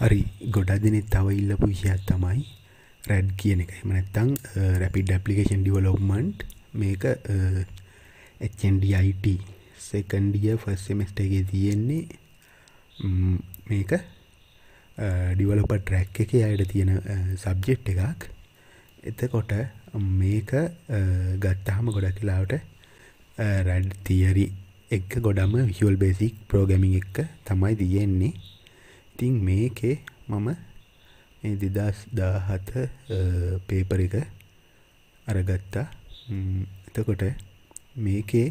හරි ගොඩා දෙනෙත් තව ඉල්ලපු විෂයක් තමයි රැඩ් කියන එක එමනැත්තං රැපිඩ් ඇපලිකේෂන් ඩිවලොක්මන්ට් මේක එචඩයිට සෙකන්ඩිය ෆස් සෙමස්ට එක තියෙන්නේ මේක ඩිවලොප ට්‍රැක් එක අයට තියෙන සබ්ජෙට් එකක් එතකොට මේක ගත්තහම ගොඩක් කියලාවට රැඩ් තියරි එක ගොඩම විහල් බේසික් ප්‍රෝගමින් එක තමයි තියෙන්නේ ඉතිං මේකේ මම මේ දෙදස් දාහත පේපර එක අරගත්තා එතකොට මේකේ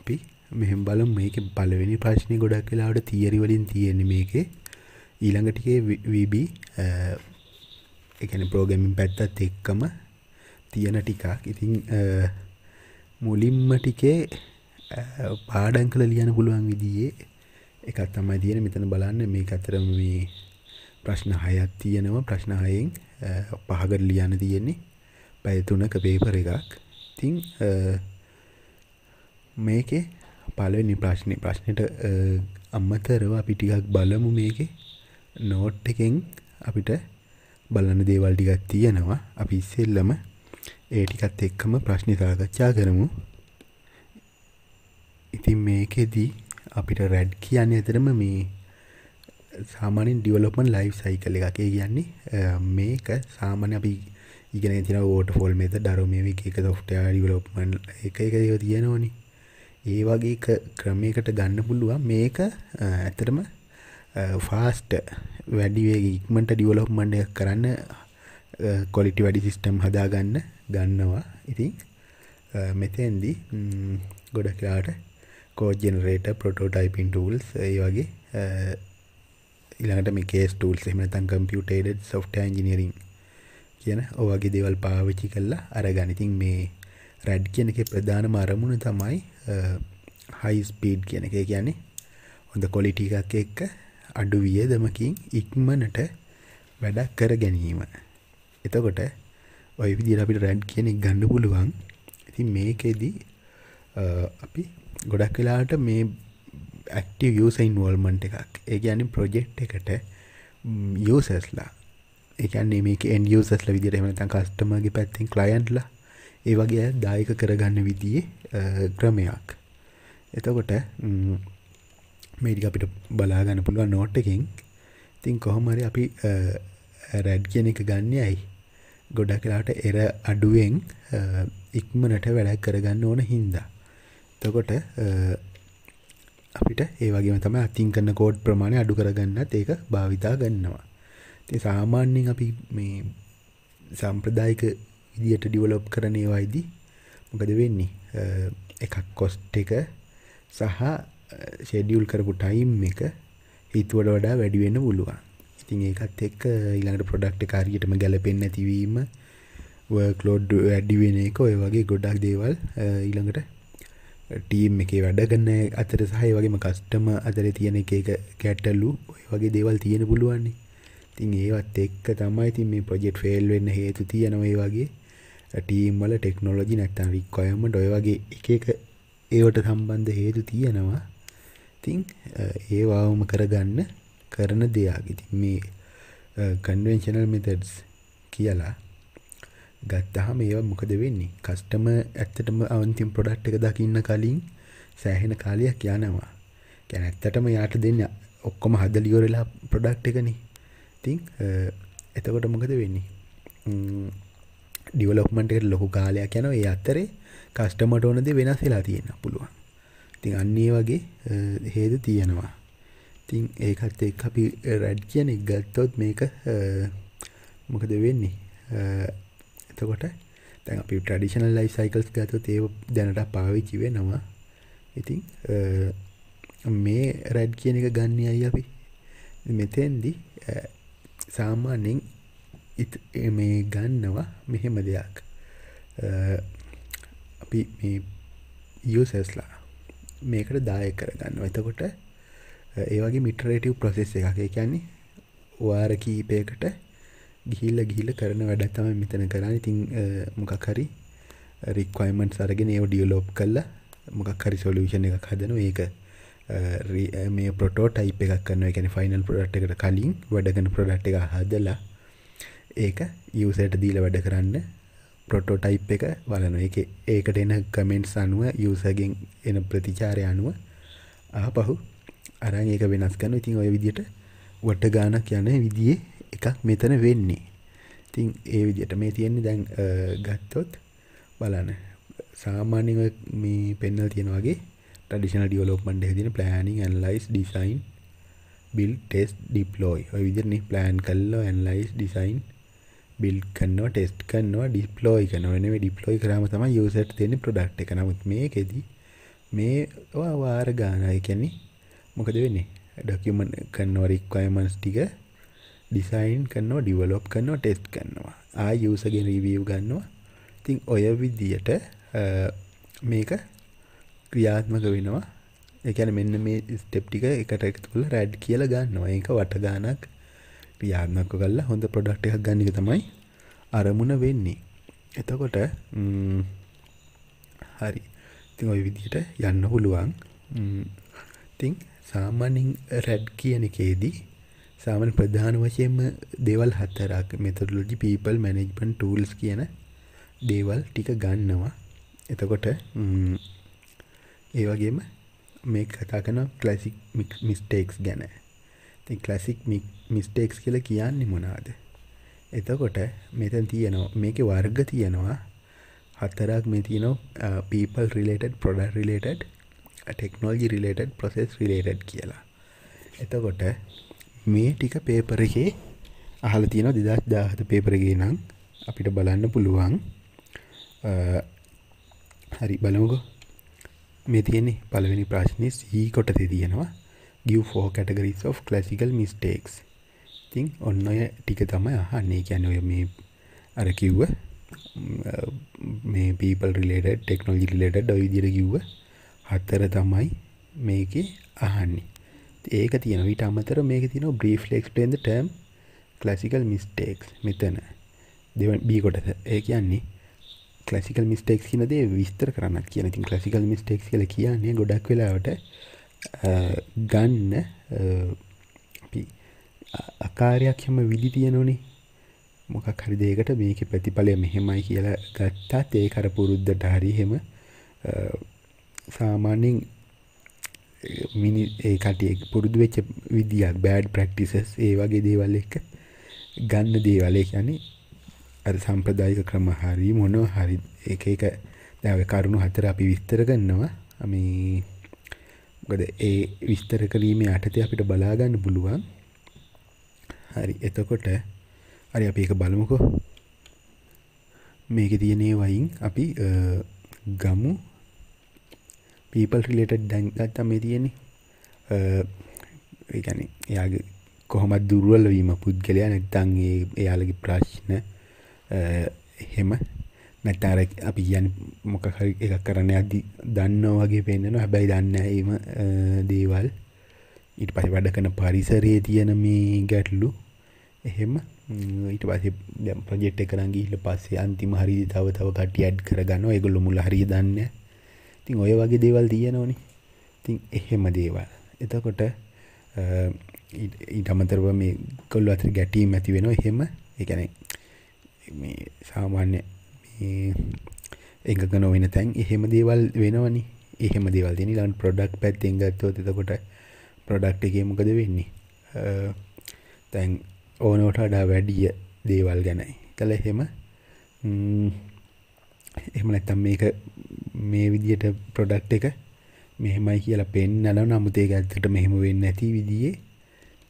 අපි මෙහම බල මේක පලවෙනි ප්‍රශ්නය ගොඩක් කලාට තියරි වලින් තියෙන මේකේ ඊළඟටිකේ වබ එකන පෝගමින් පැත්තත් එක්කම තියෙන ටිකක් ඉතිං මුලින්ම ටිකේ පාඩන් කළ ලියන පුළුවන් විදියේ එකක් තමයි තියෙන මෙතන බලන්න මේ අතරම මේ ප්‍රශ්න හයත් තියෙනවා ප්‍රශ්න හයෙන් පහකට ලියන්න තියෙන්නේ පැයතුනක පේපර එකක් තිං මේකේ පලවෙනි ප්‍රශ්නය ප්‍රශ්නයට අම්මතරව පිටිකක් බලමු මේකේ නෝට් එකෙන් අපිට බලන්න දේවල් ටිකක් තියෙනවා අපි ඉස්සෙල්ලම ඒ ටිකත් එක්කම ප්‍රශ්න සාකච්ඡා කරමු ඉතින් මේකෙදී අපිට රැඩ් කියන්න ඇතරම මේ සාමානෙන් ඩිවලොපන් ලයි් සයිකල එකකේ කියන්නේ මේක සාමාන්‍ය අපි ඉගෙන තින ෝට ෆොල් මෙත දරුමම එක සොෆ්ටය ඩිවලොප්මන් එක එක දෙව තියෙනවනි ඒ වගේ ක්‍රමයකට ගන්න පුළුවන් මේක ඇතරම ෆාස්ට වැඩිවේ ඉක්මට ඩිවලොප්මන්ඩ කරන්න කොලිටි වැඩි සිිස්ටම් හදාගන්න ගන්නවා ඉතින් මෙතෙන්දි ගොඩ කියලාට කෝඩ් ජෙනරේටර් ප්‍රොටෝටයිපින් ටූල්ස් ඒ වගේ ඊළඟට මේ කේස් ටූල්ස් එහෙම නැත්නම් කම්පියුටේඩඩ් සොෆ්ට්වෙයාර් ඉංජිනියරින් කියන ඔය වගේ දේවල් පාවිච්චි කරලා අරගන්න. ඉතින් මේ රැඩ් කියන එකේ ප්‍රධානම අරමුණ තමයි හයි ස්පීඩ් කියන එක. ඒ කියන්නේ හොඳ ක්වොලිටි එකක් එක්ක අඩු වියදමකින් ඉක්මනට වැඩක් කර ගැනීම. එතකොට ඔය විදිහට අපිට රැඩ් කියන එක ගන්න පුළුවන්. ඉතින් මේකෙදි අපි ගොඩක් වෙලාට මේ ඇක්ටව යසයින් වල්මන්ට එකක් ඒගැන ප්‍රොජෙක්් එකට යෝසස්ලා එකන්නේ මේක එන්ියෝසස්ල විදිරමතන් කස්ටමගේ පැත්තිෙන් කලයින්ට්ල ඒ වගේ දායක කරගන්න විදියේ ක්‍රමයක් එතකොට මේඩි අපිට බලාගන්න පුළුවන් නෝට් එකින් තින් කොහොමරි අපි රැඩ් කියන එක ගන්න යයි ගොඩක් කලාට එර අඩුවෙන් ඉක්මනට වැඩක් කරගන්න ඕන හින්දා එතකොට අපිට ඒ වගේම තම අතින් කරන්න කෝඩ් ප්‍රමාණය අඩු කරගන්නත් ඒක භාවිතා ගන්නවා ති සාමාන්‍යෙන් අපි මේ සම්ප්‍රදායික විදියට ඩිවලොප් කරනේවායිදී මොකද වෙන්නේ එකක් කොස්ට එක සහ ෂෙඩියුල් කරපු ටයිම් එක හිතුවට වඩා වැඩිවෙන්න පුළුවන් ඉතින් ඒකත් එක් ඊළඟට ප්‍රොඩක්් කාරියටම ගැලපෙන් නැතිවීම ලෝඩ් වැඩිවෙන එක ඔය වගේ ගොඩක් දේවල් ඊළඟට ටීම් එකේ වැඩගන්න අතර සහය වගේම කස්ටම අතර තියෙන එක කැටලු ඔය වගේ දේවල් තියෙන පුළුවන්නේ තින් ඒවත් එක්ක තමයි තින් මේ ප්‍රජෙට් ෆෙල් වෙන්න හේතු තියෙනවයි වගේ ටීම් වල ටෙක්නෝලොජි නැත්තන් රික්කොයම ඩොය වගේ එක එක ඒවට සම්බන්ධ හේතු තියෙනවා තින් ඒවාවම කරගන්න කරන දෙයක් ඉතින් මේ කන්වෙන්ශනල් මෙතඩස් කියලා ගත්තහම ඒ මොකද වෙන්නේ කස්ටම ඇත්තටම අවන්තිම් පොඩක්් එක දකින්න කලින් සෑහෙන කාලයක් යනවා ගැන ඇත්තටම යාට දෙන්න ඔක්කොම හදලියෝරලා ප්‍රඩක්් එකන තිං එතකොට මොකද වෙන්නේ ඩිවලොක්මන්ට ලොහු කාලයක් යන ඒ අත්තරේ කස්ටමට ඕනද වෙනස් වෙලා තියෙන පුළුවන් තින් අන්නේ වගේ හේද තියෙනවා තින් ඒකත් එක් අපි රැඩ් කියන ගත්තොත් මේක මොකද වෙන්නේ එතකොට තැන් අපි ට්‍රඩිෂනල් ලයි සයිකල්ස් ගතොත් ඒ දැනට පාවිච්චි වෙනවා ඉතින් මේ රැඩ් කියන එක ගන්න අයි අපි මෙතෙන්දි සාමාන්‍යෙන් මේ ගන්නවා මෙහෙම දෙයක් අපි යසස්ලා මේකට දාය කරගන්න එතකොට ඒවගේ මිටරේටව් ප්‍රසෙස් එකක් කියන්නේ වාර කීපයකට ගිහිල්ල ගිහිල කරන වැඩක් තමයි මෙතන කරන්න ඉතිං මොකක්හරි රික්වයිමන්් සරගෙන ඒ ඩියලෝප් කල්ල මොකක්හරි සොලූෂණ එකක් හදන ඒක මේ පොටෝ ටයිප් එකක් කන්න එකන ෆයිනල් පොඩට් එකට කලින් වැඩගන පොඩට් එක හදලා ඒක යසට දීල වැඩ කරන්න පොටෝ ටයිප් එක වලන එක ඒකට එන කමෙන්ට්ස් අනුව යසගෙන් එන ප්‍රතිචාරය අනුව ආපහු අරන් ඒක වෙනස් කන්න ඉතින් ඔය විදියට වට්ට ගානක් යන විදිියේ එකක් මෙතන වෙන්නේ තින් ඒ විදිට මේ තියෙන්නේ දැන් ගත්තොත් බලන සාමාන්‍යව මේ පෙන්නල් තියෙනවාගේ ටඩිෂන ඩියලෝපමන්ට හදින planning analysis design build test deploy ඔය විදිරන්නේ ප්ලෑන් කල්ලෝ ඇන්ලයිස් ඩිසයින් බිල් කන්නවා ටෙස්ට කන්නවා ඩිප්ලෝයි කනවනව ඩිප්ලෝයි කරම තම යසට තියෙන ප්‍රඩක්් එක නමුත් මේකෙදී මේ වාර ගානය කැන්නේ මොකද වෙන්නේ ඩොකිමන් කන්නවරික්වයමන්ස් ටික ඩිසයින් කරනවා ඩිවලොප් කරනවා ටෙස්් කරනවා ආ යසගෙන් රිවියව් ගන්නවා තින් ඔය විදියට මේක ක්‍රියාත්මක වෙනවා එකන මෙන්න මේ ස්ටෙප්ටික එකට එකතුල රැඩ් කියල ගන්නවා ඒක වටගානක් ක්‍රියාත්මක කල්ලා හොඳ ප්‍රඩක්් එකක් ගන්නක තමයි අරමුණ වෙන්නේ එතකොට හරි ඉතින් ඔය විදිහට යන්න පුළුවන් ඉතින් සාමාන්‍යයෙන් රැඩ් කියන එකේදී සාමන ප්‍රධාන වශයෙන්ම දෙවල් හත්තරක් මෙතරලොජි පීපල් මැනෙජ්මන් ටූල්ස් කියන දේවල් ටික ගන්නවා එතකොට ඒවගේම මේ කතා කන කලසික් මිස්ටේක්ස් ගැන කලසික් මිස්ටේක්ස් කියල කියන්නේ මොනාද එතකොට මෙතන් තියනවා මේක වර්ග තියෙනවා හත්තරක් මේ තියනෝ people related product related technology related process related කියලා එතකොට මේ ටික පේපර එකේ අහල තියෙන දෙදස් දාහත පේපරගේ නම් අපිට බලන්න පුළුවන් හරි බලමුකෝ මේ තියෙන්නේ පළවෙනි ප්‍රශ්නය සී කොටත තියෙනවා give four categories of classical mistakes. ඉතින් ඔන්න ඔය ටික තමයි අහන්නේ. කියන්නේ ඔය මේ අර කිව්ව මේ people related technology related ඔය විදිහට කිව්ව හතර තමයි මේකේ අහන්නේ. ඒක තියෙන විට අමතර මේක තින බ්‍රීෆ්ලෙක්ස්ටේන්ද ටම් කලසිකල් මිස්ටේක්ස් මෙතන දෙව බීකොටද ඒ කියන්නේ කලසිකල් මිස්ටේක් කියනදේ විස්තර කරන්න කියන තින් කලසිකල් මිස්ටේක් කල කියන්නේ ගොඩක් වෙලාවට ගන්න අකාරයක් හෙම විදි තියෙනනේ මොකක් හරි දෙයකට මේක ප්‍රතිඵලය මෙහෙමයි කියලා ගත්තාත් ඒ කර පුරුද්ධට හරිහෙම සාමාන්‍යෙන් මිනි ඒ කටය පුරුදු වෙච්ච විදිියක් බෑඩ් ප්‍රක්ටිසස් ඒ වගේ දේවල් එක ගන්න දේවලේ යන්නේ අර සම්ප්‍රදායික ක්‍රම හරි මොනෝ හරි එක එක දැව කරුණු හතර අපි විස්තර ගන්නවා අම ගොඩ ඒ විස්තර කරීම යටතය අපිට බලාගන්න පුළුවන් හරි එතකොට හරි අපි එක බලමුකෝ මේක තියනේ වයින් අපි ගමු පීපල් රිලට දැන්ගත්තම් මේ තියෙන්නේ ඒගැන එයාගේ කොහොමත් දුරුවල වීම පුද්ගලයා නැත්තන් ඒ එයාලගේ ප්‍රශ්න එහෙම නැතාර අපි කියන් මොකහරි එකක් කරන්න අදදි දන්න වගේ පෙන්න්නන හැබැයි දන්න ඒම දේවල් ඊට පස වැඩ කන පරිසරයේ තියෙන මේ ගැටලු එහෙම ඊට පස ප්‍රජෙට් කරගිහිල පස්සේ අන්තිම හරි තව තව කටියඩ් කරගන්න එකගොල්ලො මුල හරි දන්න තින් ඔය වගේ දේවල් දියනෝනි තින් එහෙම දේවල් එතකොට ඊට අමතරව මේ කොල්ල අතර ගැටීම් ඇති වෙන එහෙම එකන සාමාන්‍ය එකක නොවෙන තැන් එහෙම දේවල් වෙනවනි එහෙම දේවල් දෙනි ලන් ප්‍රොඩක්් පැත් එගත්තෝ එතකොට ප්‍රොඩක්් එක මොකද වෙන්නේ තැන් ඕනෝට අඩා වැඩිය දේවල් ගැනයි කළ එහෙම එහම නැත්තම් මේක මේ විදියට ප්‍රොඩක්් එක මෙහෙමයි කියලා පෙන්නල නමුතේ ඇත්තට මෙහෙම වෙන්න ඇති විදියේ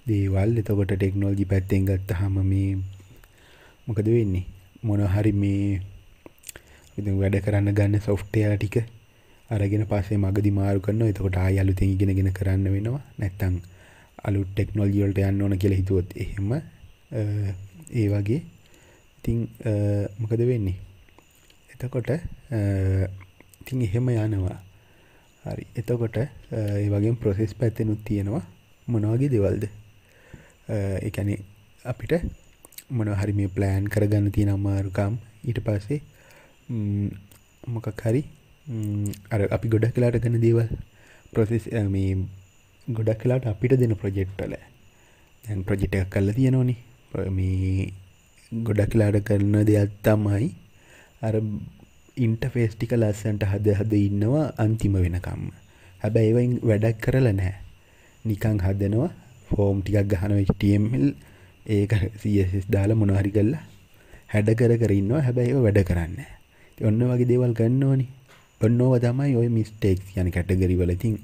දේවල් එතකොට ටෙක්නෝජි පැත්තෙන් ගත්ත හම මේ මොකද වෙන්නේ මොනහරි මේ වැඩ කරන්න ගන්න සොෆ්ටයා ටික අරගෙන පසේ මගදි මාරු කරන්න එතකොට ආයලුතෙන් ඉගෙනගෙන කරන්න වෙනවා නැත්තං අලු ටෙක්නෝජිවල්ට යන්න ඕන කියලා හිතුවොත් එහෙම ඒ වගේ ඉතිං මොකද වෙන්නේ එතකොට ඉතින් එහෙම යනවා හරි එතකොට ඒ වගේ ප්‍රොසෙස් පැත්තෙනුත් තියෙනවා මොනවගේ දෙවල්ද එකන අපිට මොනහරි මේ ප්ලෑන් කරගන්න තියෙන අමාරුකම් ඊට පස්සේ මොකක් හරි අර අපි ගොඩක් කලාට ගන්න දේවල් ප්‍රොසෙස් මේ ගොඩක් කලාට අපිට දෙන ප්‍රජෙක්්ටල දැන් ප්‍රජෙට්ක් කල්ල තියෙනෝනි මේ ගොඩක් කලාට කරන්න දෙයක් තමයි අර ඉන්ටෆේස් ටික ලස්සන්ට හද හද ඉන්නවා අන්තිම වෙනකම්ම හැබැ ඒවයින් වැඩක් කරල නෑ නිකං හදනවා ෆෝම් ටිකක් ගහනවටල් ඒක සස් දාල මොනහරි කල්ලා හැඩ කර කරන්නවා හැබැයි වැඩ කරන්න ඔන්න වගේ දේවල් ගන්න ඕනි ඔන්නෝ තමයි ඔය මිස්ටේක් යන කැටගරිවලතින්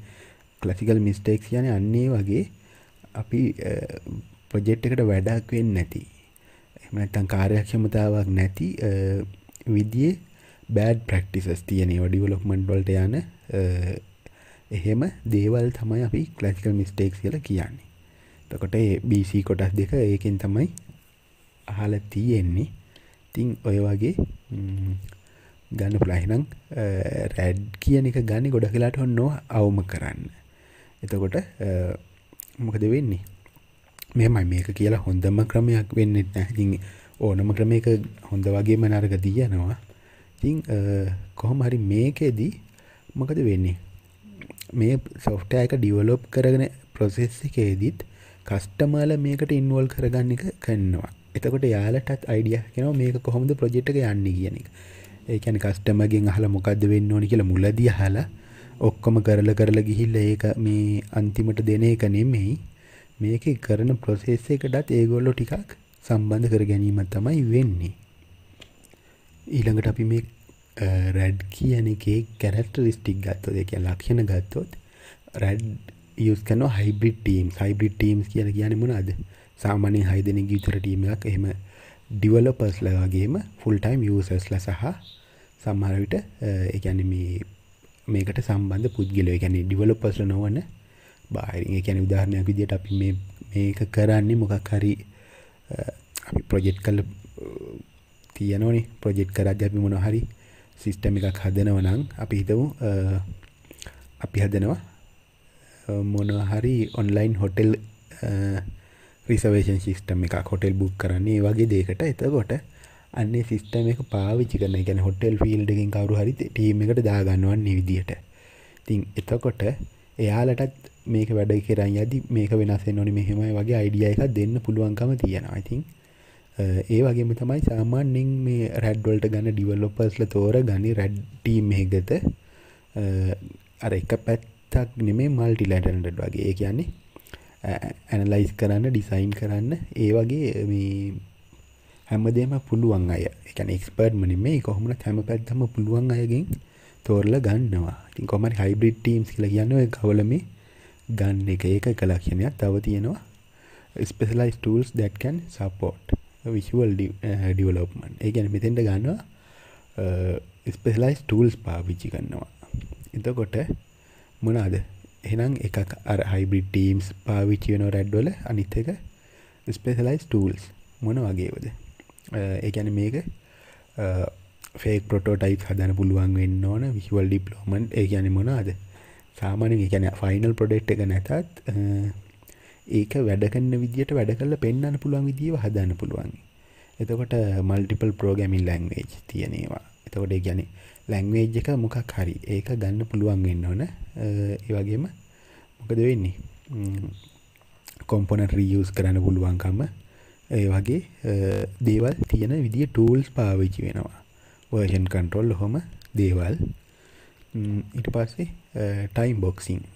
කලසිකල් මිස්ටේක් යන අන්නේ වගේ අපි ප්‍රජෙට් එකට වැඩක් වෙන්න නැති එම නැත්තං කාර්යක්ෂමතාවක් නැති විදිියේ බෑඩ් ප්‍රක්ටිසස් තියනේ ඩිවලොක්මන්ට් වලට යන එහෙම දේවල් තමයි අපි කලසිකල් මිස්ටේක් කියල කියන්නේ තකොට BC කොටස් දෙක ඒකෙන් තමයි අහල තියෙන්නේ තින් ඔය වගේ ගන්න පුලාහිනං රැඩ් කියන එක ගන්න ගොඩ කියලාට හොන්නෝ අවම කරන්න එතකොට මොකද වෙන්නේ මෙමයි මේක කියලා හොඳම ක්‍රමයක් වෙන්න ඉ ඕනම ක්‍රමයක හොඳ වගේ මනර්ග තියනවා ඉතිං කොහොම හරි මේකෙදී මොකද වෙන්නේ මේ සොෆ්ටයක ඩිවලොප් කරගෙන ප්‍රොසෙස්සිකේදීත් කස්ටමල මේකට ඉන්වල් කරගන්න එක කන්නවා එතකොට යාලටත් අයිඩිය කෙන මේක කොහොමද ප්‍රජෙට්ක යන්න කියන එක ඒකැන කස්ටමගෙන් අහල මොකක්ද වෙන්න ඕනි කියලා මුලදිය හලා ඔක්කොම කරල කරලා ගිහිල්ල ඒක මේ අන්තිමට දෙන එක නෙමෙයි මේක කරන ප්‍රොසෙස්ස එකටත් ඒගොල්ලො ටිකක් සම්බන්ධ කර ගැනීම තමයි වෙන්නේ ඊළඟට අපි මේ රැඩ් කියන එකේ කැරක්ට රිස්ටික් ගත්තෝ දෙක ලක්ෂණ ගත්තොත් රැඩ් යස් කන හයිබිඩ් ටීම් හයිබිඩ් ටීම්ස් කියල කියන මොනාද සාමානය හයිදන ගීතර ටීමක් එහෙම ඩිවලපස්ලවාගේම ෆුල්ටයිම් යසස්ල සහ සම්හරවිට එකැන මේ මේකට සම්බන්ධ පුද්ගලය ගැන ඩිවලොපස්ල නොවන බාහිරි කැන උදාහරණයක් විදියට අපි මේක කරන්නේ මොකක් හරි අපි ප්‍රජෙට් කල තියෙනනි ප්‍රජෙක්් කරද අපි මොනහරි සිිස්ටම එකක් හදනව නං අපි හිතවු අපි හදනවා මොනහරි ඔන්ලයින් හොටෙල් රිසවේෂන් සිිස්ටම එක කොටෙල් බුක් කරන්නේ වගේ දේකට එතකොට අන්නේ සිිස්ටම එක පාවිචි කරන ගැන හොටෙල් ෆිල්ඩගෙන් කවරු හරි ටීම එකට දාගන්නවන් නිවිදියට තින් එතකොට එයාලටත් මේක වැඩ කරන්න යදි මේක වෙනස්සේ නොනි මෙහෙමයි වගේ අයිඩිය එකක් දෙන්න පුළුවන්කම තියෙනවා ඉතින් ඒ වගේම තමයි සාමාන්‍යෙන් මේ රැඩ්වල්ට ගන්න ඩිවල්ලොපස්ල තෝර ගනි රැඩ්ටීම් එකත අර එක පැත්තක් නෙමේ මල්ටි ලැටනට වගේ ඒ කියන්නේ ඇනලයිස් කරන්න ඩිසයින් කරන්න ඒ වගේ හැමදේම පුළුවන් අය එකන එක්ස්පර්ට්ම නෙමේ කොහොමට හැම පැත්තම පුළුවන් අයගෙන් තෝරල ගන්නවා ඉතින් කොමරි හයිබ්‍රිඩ් ටීම්ස් කියලා කියන්න කවලම ගන්න එක ඒක කලා කියනයක් තව තියෙනවා specialised tools that can support visual development ඒගැන මෙතෙන්ට ගන්නවා ස්පෙස්ලයිස් ටූල්ස් පාවිච්චි කන්නවා එතකොට මොනාද එහෙනම් එකක් අර හයිබි ටීම්ස් පාවිච්චි වෙන රැඩ්වල අනිත් එක ස්පෙසලයිස් ටූල්ස් මොන වගේවද ඒගැන මේක ෆේක් පොටෝටයිප් හදන පුළුවන් වෙන්න ඕන විහිවල් ඩිප්ලෝමන්් ඒ ගැන මොනාද සාමානෙන් ගැන ෆයිනල් පොඩෙක්් එක නැතත් ඒක වැඩකන්න විදිට වැඩ කල පෙන්න්න පුළුවන් විදිව හදන්න පුළුවන් එතකොට මල්ටිපල් ප්‍රෝගමින් ලැංවේජ් තියෙනවා එතකොට ගැන ලැංවේජ් එක මොකක් හරි ඒක ගන්න පුළුවන් වෙන්න ඕන ඒවගේම මොකද වෙන්නේ කොම්පොන රියස් කරන්න පුළුවන්කම ඒ වගේ දේවල් තියෙන විදිිය ටූල්ස් පාවිච්චි වෙනවා වර්ෂන් කන්ට්‍රෝල් හොම දේවල් ඉට පස්සේ ටයිම් බොක්සින්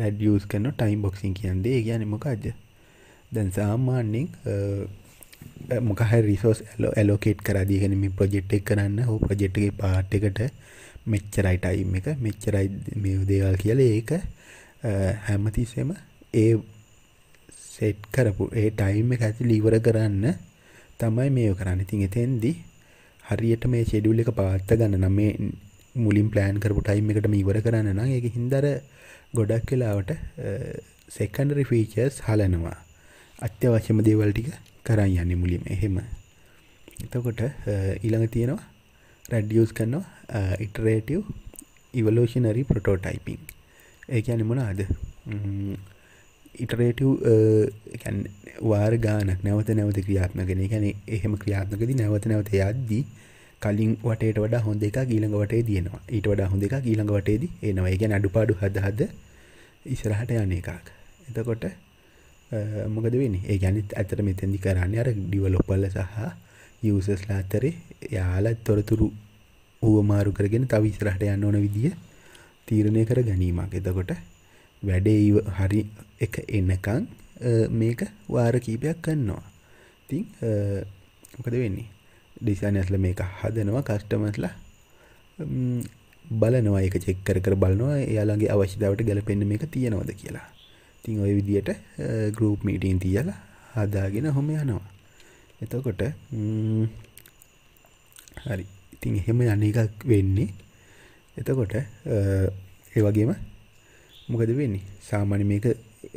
රැඩියස් කරන ටයිම් බොක්සින් කියන්දේ ගැන මොකක්ද දැන් සාමාන්‍යෙන් මොකහ රිසෝස් ඇලෝ ඇලෝකේට් කරදිගෙන මේ ප්‍රජෙට් එක කරන්න හෝ ප්‍රජෙට්ගේ පාට් එකට මෙච්චරයි ටයිම් එක මෙච්චරයි මියදේවල් කියල ඒක හැමතිස්සම ඒ සෙට් කරපු ඒ ටයිම් එක ඇති ලීවර කරන්න තමයි මේ කරන්න ඉතින් එතෙන්දී හරියට මේ ෂෙඩුල් එක පාත්ත ගන්න නම්ේ මුලින් ප්ලෑන් කරපු ටයිම් එකට ඉවර කරන්න නම් එක හින්දර ගොඩක් කලාවට සෙකන්ඩරි ෆීචර්ස් හලනවා අත්‍යවශ්‍යම දේවල් ටික කරන්න යන්න මුලින් එහෙම එතකොට ඊළඟ තියෙනවා රැඩියස් කන්නවා ඉටරේටව් ඉවලෝෂනරි ප්‍රටෝටයිපිං ඒක අනිමන අද ඉටරේටව් වාර් ගානක් නැවත නැවත ක්‍රියාත්මගෙන ගැන එහෙම ක්‍රියාත්මකද නැවත නැවත යද්දී කලින් වටේට වඩා හොඳ එක ඊළඟ වටේ දිනවා ඊට වඩා හොඳ එක ඊළඟ වටේදී එනවා ඒ කියන්නේ අඩුපාඩු හද හද ඉස්සරහට යන එකක් එතකොට මොකද වෙන්නේ ඒ කියන්නේ ඇත්තට මෙතෙන්දි කරන්නේ අර ඩිවලොපර්ලා සහ යූසර්ස්ලා අතරේ යාලා තොරතුරු හුවමාරු කරගෙන තව ඉස්සරහට යන්න ඕන විදිය තීරණය කර ගැනීමක් එතකොට වැඩේ හරි එක එනකන් මේක වාර කීපයක් කරනවා ඉතින් මොකද වෙන්නේ ඩිසයිනස්ල මේක හදනවා කස්ටමස්ලා බලනවා එක චෙක්කර කර බලනවා එයාලගේ අවශ්‍යතාවට ගැලපෙන්න්න මේක තියෙනවද කියලා තිං ඔය විදියට ගරුප් මීටීන් තියලා හදාගෙන හොම යනවා එතකොට හරි ඉතින් එහෙම යන එකක් වෙන්නේ එතකොට ඒ වගේම මොකද වෙන්නේ සාමාන්‍ය මේක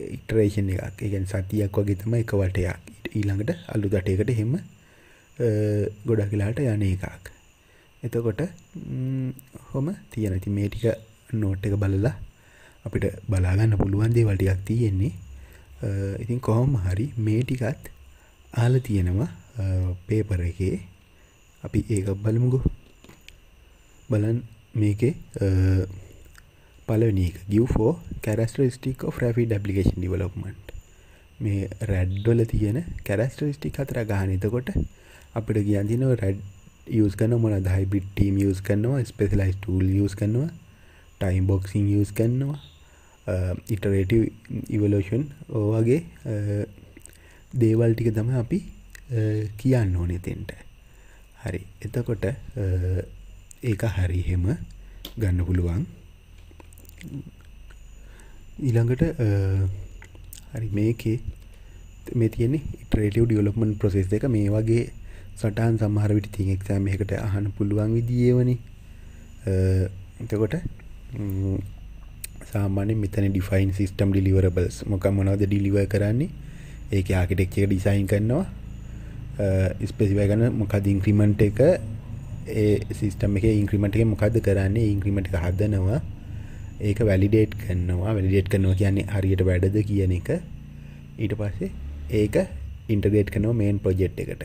ඉටරේෂන් එකක් එකන් සතියක් වගේ තම එක වටයක් ඊළඟට අල්ලු දටයකට හෙම ගොඩක් වෙලාට යන එකක් එතකොට හොම තියෙන ති මේ ටික නෝට් එක බලලා අපිට බලාගන්න පුළුවන් දේ වටිකක් තියෙන්නේ ඉතින් කොහොම හරි මේ ටිකත් ආල තියෙනවා පේපර එකේ අපි ඒක බලමුගු බලන් මේකේ පලනි ගියෝ කැරස්ටරිස්ටික් ්‍රි ඩපිකේන් ඩිවලොක්මට මේ රැඩ්ඩොල තියෙන කැරස්ටරිස්ටික් අතර ගානතකොට අපිට කියන් තිනව රැඩ් යස් කන මොන දයිබිට් ටීම් යස් කන්නවා ස්පෙසිලයිස් ටූල් යස් කන්නවා ටයිම් බොක්සින් යස් කන්නවා ඉටරේටව ඉවලෝෂන් ඕවගේ දේවල් ටික තම අපි කියන්න ඕනේ තෙන්ට හරි එතකොට ඒක හරිහෙම ගන්න පුළුවන් ඊළඟට හරි මේකේ මේ තියන්නේ ඉටරේටව ඩියලොප්මන් ප්‍රසෙස් එක මේ වගේ සටහන් සමහර විට තින් එක්සෑම එකට අහන පුළුවන් විදිියවනි එතකොට සාමාන්‍ය මෙතන ඩිෆයින් සිස්ටම් ඩිලිවරබල්ස් මොක මොනවද ඩිලිව කරන්නේ ඒක ආකිටෙක්ක ඩිසයින් කරනවා ස්පෙසිවය ගන්න මොකද ඉංක්‍රිමන්ට් එක ඒ සිිස්ටම් එක ඉංක්‍රිමට එක මොකද කරන්නේ ඉංක්‍රිමට එක හදනවා ඒක වැලිඩේට් කරනවා වැලිඩේට් කරනවා කියන්නේ හරියට වැඩද කියන එක ඊට පස්සේ ඒක ඉන්ටගේට් කනෝ මේන් ප්‍රජෙට් එකට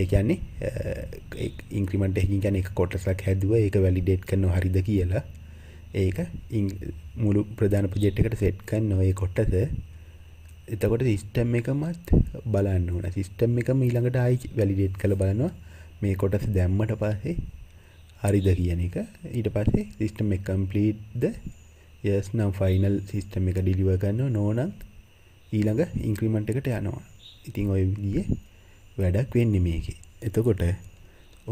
ඒකන්නේ ඉන්ක්‍රමට එකින් ගැන එක කොටසක් හැදුව ඒක වැලිඩේට් කන්න හරිද කියලා ඒක මුළු ප්‍රධාන ප්‍රජෙට්කට සෙට්කන් නොය කොට්ටද එතකොට සිිස්ටම් එකමත් බලන්න ඕන සිිස්ටම් එකම ඊළඟට ආයි වැලිඩේට් කළ බලනවා මේ කොටස දැම්මට පස්සේ හරිද කියන එක ඊට පස්සේ සිිස්ටම් එක කම්පලීට්ද යස් නම් ෆයිනල් සිිස්ටම් එක ඩිලිව ගන්න නෝනත් ඊළඟ ඉන්ක්‍රමට් එකට යනවා ඉතිං ඔය විදිිය වැඩක් වෙන්න මේකේ එතකොට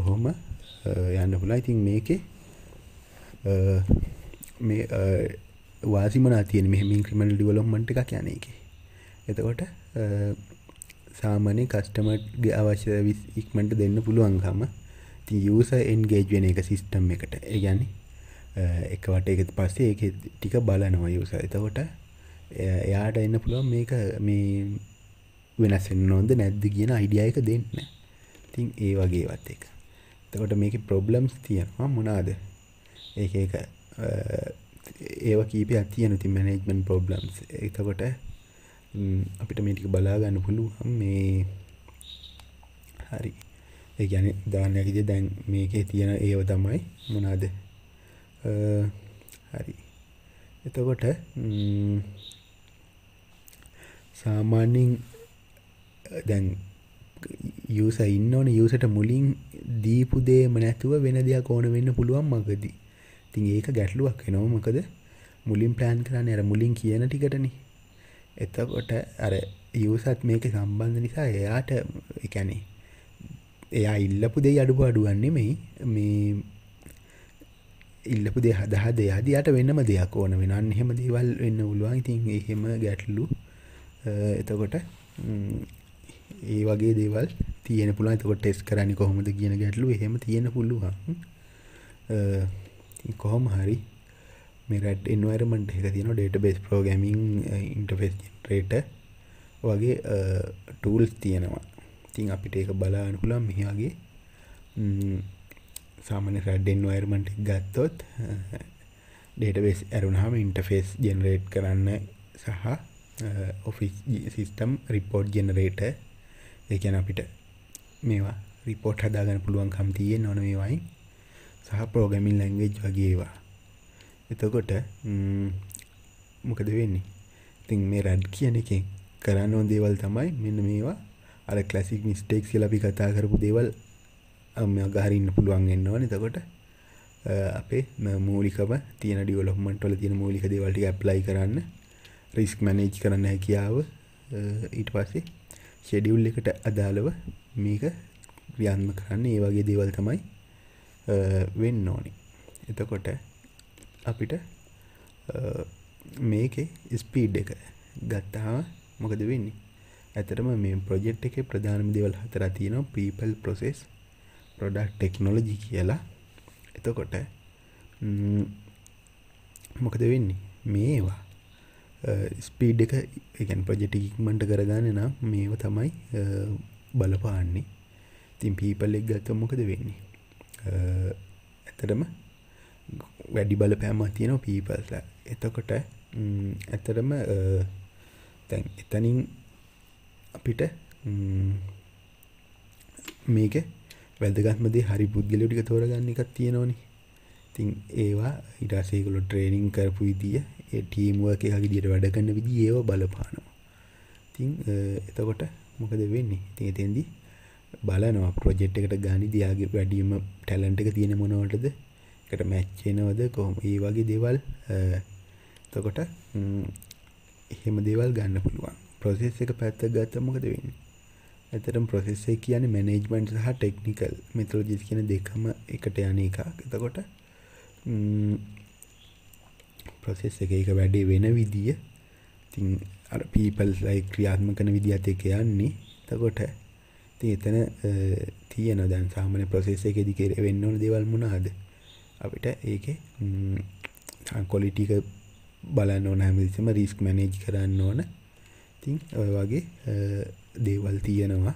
ඔහොම යන්න පුලා ඉතින් මේකේ මේ වාසිමන තියන මෙහමින් ක්‍රමල් ඩිවලොම්මට එකක් යන එක එතකොට සාමානය කස්ටමට්ගේ අවශ්‍ය ඉක්මට දෙන්න පුළුවන්කම ති යස එන්ගේජ්වෙන එක සිිස්ටම් එකට ගැන එකවට එක පස්සේ එක ටික බලනවා යස එතකොට එයාට එන්න පුළුවන් මේක මේ වෙනස්ෙන් නොද නැද්ද කියන අයිඩියයක දෙන්න තින් ඒ වගේවත් එක තකොට මේක ප්‍රොබ්ලම්ස් තියෙනවා මොනාද ඒ එක ඒව කීප අතියන ති මනෙක්මන් ප්‍රොබ්ලම්ස් එතකොට අපිට මේටික බලාගන්න පුළුවන් මේ හරි ඒගැන දානයකිද දැන් මේක තියෙන ඒව තමයි මොනාද හරි එතකොට සාමාන්‍යෙන් දැන් යස ඉන්නඕන යසට මුලින් දීපුදේ මනැතුව වෙන දෙයක් ඕන වෙන්න පුළුවන් මගදී තින් ඒක ගැටලුවක් එනෝමකද මුලින් ප්ලෑන් කරන්න ඇර මුලින් කියන ටිකටන එතකොට අර යසත් මේක සම්බන්ධ නිසා එයාට එකැනේ එයා ඉල්ලපු දෙේ අඩුපු අඩුවන්නේ මෙයි මේ ඉල්ලපු දෙ හදහ දෙයාද යට වෙන්නම දෙයක් ඕන වෙනන් හෙම දේවල් වෙන්න පුළුවන් ඉතින් එහෙම ගැටලු එතකොට ඒ වගේ දේවල් තියෙන පුළුවන් එතකොට ටෙස්ට් කරන්නේ කොහොමද කියන ගැටලු එහෙම තියෙන පුළුවන් කොහොම හරි මේ රැඩ් එන්වයරමන්ට් එක තියෙන ඩේටාබේස් ප්‍රෝග්‍රෑමින් ඉන්ටර්ෆේස් ජෙනරේටර් වගේ ටූල්ස් තියෙනවා. ඉතින් අපිට ඒක බලන්න පුළුවන් මෙහි වගේ සාමාන්‍ය රැඩ් එන්වයරමන්ට් එක ගත්තොත් ඩේටාබේස් ඇරුණාම ඉන්ටර්ෆේස් ජෙනරේට් කරන්න සහ ඔෆිස් සිිස්ටම් රිපෝඩ් ජෙනරේටර් ඒකැන අපිට මේවා රිපෝට් හදාගන්න පුළුවන් කම්තිය නොන මේවයි සහ පෝගමින් ලැංගෙජ් වගේවා එතකොට මොකද වෙන්නේ තින් මේ රැඩ් කියන එක කරන්න ඕන් දේවල් තමයි මෙන්න මේවා අර කලසික් මිස්ටේක් ලබි කතා කරපු දේවල් ගහරන්න පුළුවන් එන්නවා එතකොට අපේ මූලිකම තියන ඩියවලොක්මන්ටල තියෙන මූලික දේවල්ටි ඇප්ලයි කරන්න රිස්ක් මැනේජ් කරන්න හැකියාව ඊට පස්සේ ෂෙඩියුල් එකට අදාළව මේක ක්‍රියාත්ම කරන්න ඒ වගේ දේවල් තමයි වෙන්න ඕනි එතකොට අපිට මේකේ ස්පීඩ් එක ගත්තාම මොකද වෙන්නේ ඇතරම මේ ප්‍රජෙක්් එක ප්‍රධානම දෙවල් හතර තියෙනවා පීපල් ප්‍රොසෙස් ප්‍රඩක්් ටෙක්නොලජි කියලා එතකොට මොකද වෙන්නේ මේවා ස්පීඩ් uh, එක එකන් ප්‍රජෙටික්මට කරගන්න නම් මේව තමයි uh, බලපාන්නේ තින් පීපල්ලෙක් ගත්තම් මොකද වෙන්නේ uh, ඇතරම වැඩි බල පෑම තියෙන පීපල්ල එතකොට um, ඇතරම තැන් එතනින් අපිට um, මේක වැදගත්මදේ හරි පුද්ගලටික තෝරගන්න එකක් තියෙනවනි තින් ඒවා ඉඩාසේකුලො ට්‍රේනිං කරපු විදිිය ටීම්ුවක් එකක දිට වැඩ කන්න විදි ඒව බලපානවා තින් එතකොට මොකද වෙන්නේ ඉතින් එතෙන්දී බලනවා ප්‍රොජෙට් එකට ගනි දයාගේ වැඩීම ටැලන්ට එක තියෙන මොනවටද එකට මැච්චෙනවද කොහොම ඒ වගේ දේවල් තකොට එහෙම දේවල් ගන්න පුළුවන් ප්‍රොසෙස් එක පැත්ත ගත්ත මොකද වෙන්න ඇතරම් ප්‍රොසෙස්සේ කියන මැනේජ්මන්ට් සහ ටෙක්නිකල් මෙතලෝජිස් කියන දෙකම එකට යන එකක් එතකොට ප්‍රසෙස් එක එක වැඩේ වෙන විදිිය තින් අර පීපල් ලයි ක්‍රියාත්ම කන විදිහත් එක යන්නේ තකොට ති එතන තියන දැන් සාමන ප්‍රසෙස එක දිකෙර වෙන්න ඕන දෙවල් මුණාද අපිට ඒක කොලිටික බලන්න ඕන හැමදිසම රිස්ක් මැනේජ් කරන්න ඕන තින් ඔය වගේ දේවල් තියෙනවා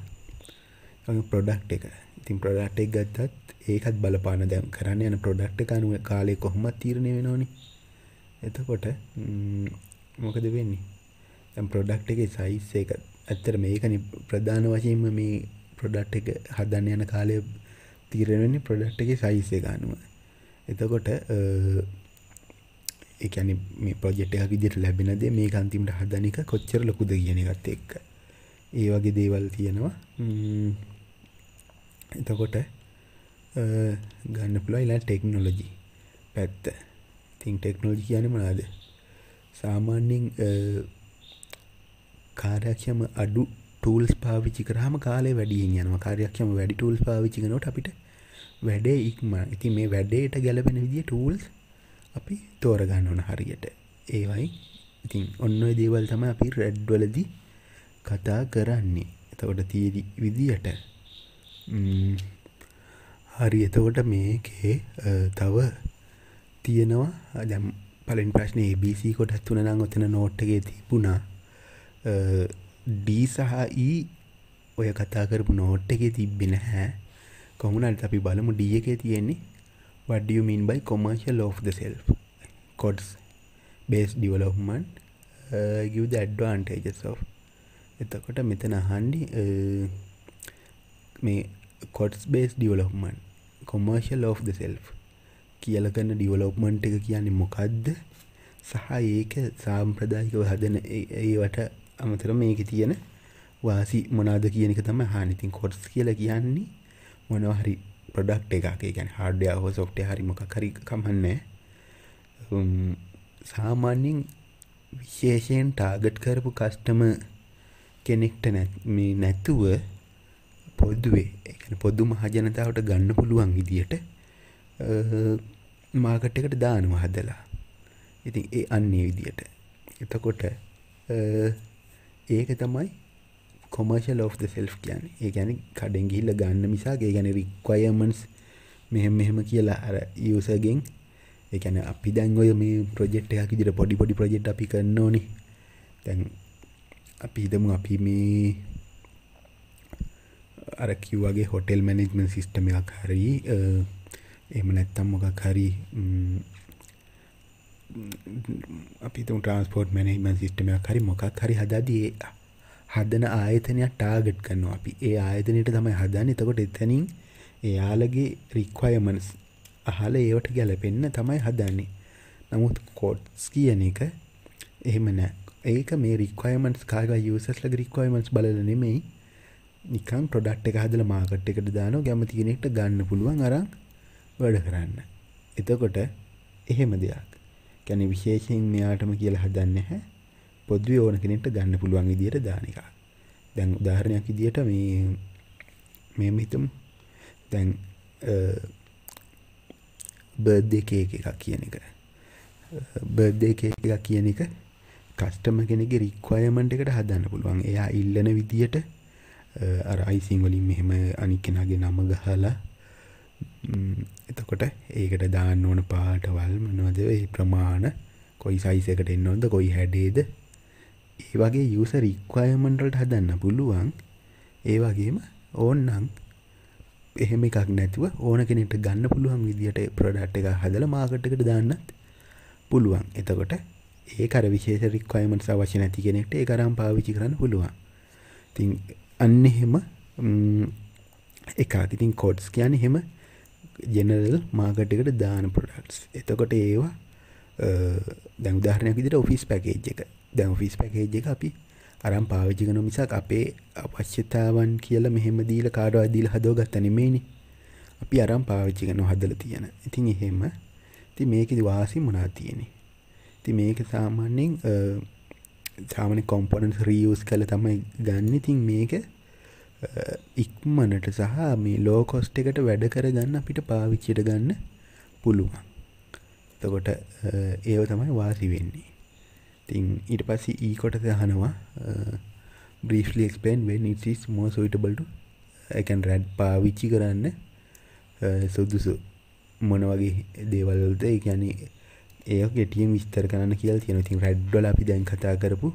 ප්‍රොඩක්් එක ඉතින් ප්‍රඩක්් එක ගත්තත් ඒකත් බලපාන දැම් කරන්න යන ප්‍රොඩක්් එක අනුව කාලය කොහොම තීරණය වෙනෝනේ එතකොට මොකද වෙන්නේ තැම් ප්‍රොඩක්් එක සයිස් එක ඇත්තර මේකන ප්‍රධාන වශයෙන්ම මේ ප්‍රොඩක්් එක හදන්න යන කාලය තීරණන්නේ ප්‍රොඩක්් එක සයිස් ගනුව එතකොට එකන මේ ප්‍රජෙට් එක විදිට ලැබෙනද මේ අන්තිමට හදන එක කොච්චර ලොකුද කියන ගත්ත එක්ක ඒ වගේ දේවල් තියෙනවා එතකොට ගන්න පුළයිලා ටෙක්නොලොජී පැත්ත ඉතින් ටෙක්නෝජි කියන මනාද සාමාන්‍යෙන් කාරයක්ෂම අඩු ටූල්ස් පාවිච්චි කරහම කාලේ වැඩියෙන් යනවා කාරයක්ෂම වැඩි ටූල්ස් පාවිච්චි කනොට අපිට වැඩේ ඉක්ම ඉති මේ වැඩේට ගැලපෙන විදිිය ටූල්ස් අපි තෝරගන්න ඕන හරියට ඒවයි ඉතින් ඔන්න දේවල් තම අපි රැඩ්වලදි කතා කරන්නේ එතකොට තියරි විදියට හරි එතකොට මේකේ තව තියෙනවා දැම් පලින් ප්‍රශ්න ABC කොටත් තුන නං ඔතන නෝට්ටගේ තිබුණා ඩී සහ e ඔය කතා කරපු නෝට් එකේ තිබ්බෙන හැ කොමුණට අපි බලමු ඩිය එකේ තියෙන්නේ වඩියමින් buy commercial off the shelf codes base development ගද ඇඩ්වාන්ටේජස් of එතකොට මෙතන හන්ඩි මේ codes base development commercial off the shelf කියලකන්න ඩිවලොප්මන්ට් එක කියන්නේ මොකක්ද සහ ඒක සාම්ප්‍රදායිකව හදන ඒවට අමතර මේක තියෙන වාසි මොනාද කියනක තම හානිතින් කොටස් කියලා කියන්නේ මොනවහරි ප්‍රඩක්් එකේ ගැන හාඩ්‍ය හෝ සොක්ට හරිමක කරිකමන්නේ සාමාන්‍යෙන් විශේෂයෙන් ටාගට් කරපු කස්ටම කෙනෙක්ට නැ නැතුව පොද්දුවේ පොදු මහජනතාවට ගන්න පුළුවන් විදියට මාකට් එකට දානවා හදලා ඉතින් ඒ අන්නේ විදියට එතකොට ඒක තමයි කොමර්ශල් of the සෙල් කියන් ඒ ගැන කඩෙන් ගිල්ල ගන්න මිසාගේ ගැන රික්වයමන්ස් මෙහෙම මෙහෙම කියලා අර යසගෙන් එකන අපි දැන්ගොය මේ ප්‍රජෙට්ටයක් ඉදිර පොඩි පොඩි ප්‍රජෙට් අපි කරන්න ඕනි තැන් අපි හිතමු අපි මේ අර කිව්වගේ හොටෙල් මැනෙජ්මන් සිිස්ටම එකක් හරී එම නැත්තම් මොකක් හරි අපි ට්‍රන්ස්පෝර්ට් මැනම සිිටමයක් හරි මොකක් හරි හදදිය හදන ආයතනයක් ටාගට් කන්නවා අපි ඒ ආයතනයට තමයි හදන්න එතකොට එතැනින් එයාලගේ රික්වයමන්ස් අහල ඒවට ගැලපෙන්න තමයි හදන්නේ නමුත් කෝඩ්ස් කියන එක එහෙම නෑ ඒක මේ රික්වයමන්ස් කාග යසස්ල රික්වයමන්ස් බලල නෙමෙයි නිකම් ප්‍රඩක්් එක හදල මාකට් එකට දාන ගැමතිගෙනෙක්ට ගන්න පුළුවන් අරක් වැඩ කරන්න. එතකොට එහෙම දෙයක් කැන විශේෂයෙන් මෙයාටම කියලා හදන්න හැ පොද්වි ඕන කෙනෙට ගන්න පුළුවන් විදියට දානක දැන් උදාහරණයක් විදියට මේ මෙම හිතම් දැන් බර්ධකේ එකක් කියන එක බර්ධකේ එකක් කියන එක කස්ටම කෙනෙගේ රික්වයමන්ට එකට හදන්න පුළුවන් එයා ඉල්ලන විදියට අරයිසිංවලින් මෙහෙම අනික් කෙනගේ නම ගහලා එතකොට ඒකට දාන්න ඕන පාටවල් මොනවද ඒ ප්‍රමාණ කොයි සයිස් එකට එන්න ඕනද කොයි හැඩේද ඒ වගේ user requirement වලට හදන්න පුළුවන් ඒ වගේම ඕන්නම් එහෙම එකක් නැතුව ඕන කෙනෙක්ට ගන්න පුළුවන් විදියට product එක හදලා market එකට දාන්නත් පුළුවන් එතකොට ඒ අර විශේෂ requirements අවශ්‍ය නැති කෙනෙක්ට ඒක අරන් පාවිච්චි කරන්න පුළුවන් ඉතින් අන්න එහෙම එකක් ඉතින් codes කියන්නේ එහෙම ජෙනරල් මාකට්කට දාන පොඩක්ස් එතකොට ඒවා දැමුදාහරනයක් විදිට ඔෆිස් පැකේජ් එක දැ ෆිස් පැකේජ් එක අපි අරම් පාවිච්චිකන මිසක් අපේ අවශ්‍යතාවන් කියල මෙහෙම දීල කාඩ අදිල් හදෝ ගත්තනමේනි අපි අරම් පාවිච්චිකන හදල තියෙන ඉතින් එහෙම ති මේක දවාසි මනා තියෙනෙ ති මේක සාමාන්‍යෙන් සාමන කොම්පොනන්ස් රියස් කළ තමයි ගන්න ඉතින් මේක ඉක්මනට සහ මේ ලෝකොස්ට එකට වැඩ කරගන්න අපිට පාවිච්චිට ගන්න පුළුවන් තකොට ඒව තමයි වාසි වෙන්නේ තින් ඉට පස්ස ඊකොට දහනවා බ්‍රීෂ්ලි එක්ස්පේන් වෙන්ස් මෝ සොයිටබල්ට එකන් රැඩ් පාවිච්චි කරන්න සුදුසු මොන වගේ දේවල්ද එකන ඒ ගෙටියම් විස්තර කරන්න කියල් තියෙන තින් රැඩ්ඩොල අපි දැන් කතා කරපු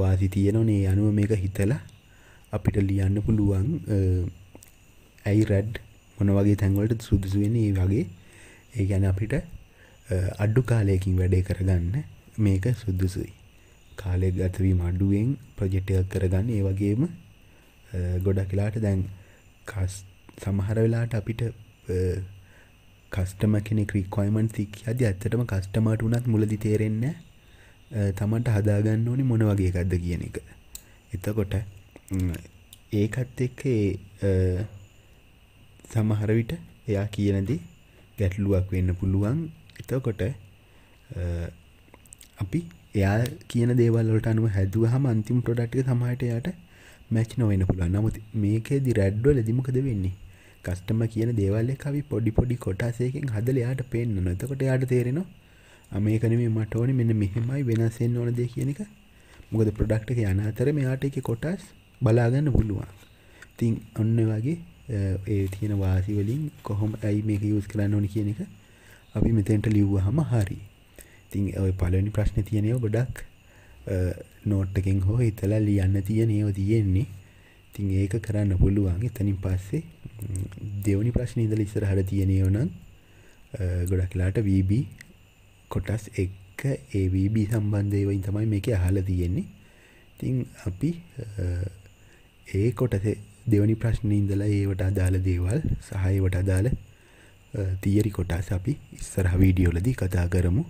වාසි තියෙනනේ අනුව මේක හිතලා අපිට ලියන්න පුළුවන් ඇයි රැඩ් මොන වගේ තැන්වලට සුදුසු වෙන ඒ වගේ ඒ ගැන අපිට අඩ්ඩු කාලයකින් වැඩේ කරගන්න මේක සුද්දුසුයි කාලය ගතවීම අඩුවෙන් ප්‍රජෙට්ටයක් කරගන්න ඒ වගේම ගොඩක් කලාට දැන් කස් සමහර වෙලාට අපිට කස්ටම කෙනෙක් රික්වයිමන් සික් අද ඇත්තටම කස්ටමට වනත් මුලදි තේරෙන්න තමන්ට හදාගන්න ඕනි මොන වගේ එකක්ද කියන එක එතකොට ඒකත් එක්ක සමහරවිට එයා කියනදි ගැටලුවක් වෙන්න පුළුවන් එතකොට අපි එයා කියන දේවල්ලට අනුව හැදුව හම අන්තිම ප්‍රඩක්්ක සමහට යට මැච් නොවෙන පුළුවන් නමුත් මේකේදි රැඩ්ඩුව ලදිමකද වෙන්නේ කස්ටම කියන දේවල්ල කවි පොඩි පොඩි කොටසයකින් හදල යාට පෙන්න්න නොතකොට යාට තේරෙනවා අමේකන මේ මටඕන මෙන්න මෙහෙමයි වෙනසෙන් ඕනද කියන එක මොකද ප්‍රඩක්්ක යන අතර මෙයාට එක කොටස් බලාගන්න පුළුවන් තින් ඔන්න වගේ ඒ තියෙන වාසිවලින් කොහොම ඇයි මේක යස් කරන්න ඕනි කියන එක අපි මෙතැන්ට ලිව්ව හම හරි තින් ඔය පලනි ප්‍රශ්න තියනය ගොඩක් නෝට්ටකින් හෝ හිතලා ලියන්න තියනයෝ තියෙන්නේ තින් ඒක කරන්න පුළුවන් තනින් පස්සේ දෙවනි ප්‍රශ්න ඉදල ඉස්සර හර තියනයෝනම් ගොඩක්ලාට වීබ කොටස් එක්ක ඒවීබ සම්බන්ධයවයින් තමයි මේක අහල තියෙන්නේ තින් අපි ඒ කොටස දෙවනි ප්‍රශ්නය ඉඳලා ඒවට අදාළ දේවල් සහයවට අදාළ තියරි කොටස් අපි ඉස්සරහ වීඩියෝලදී කතා කරමු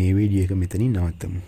මේ වීඩියෝ එක මෙතනින් නවත්තමු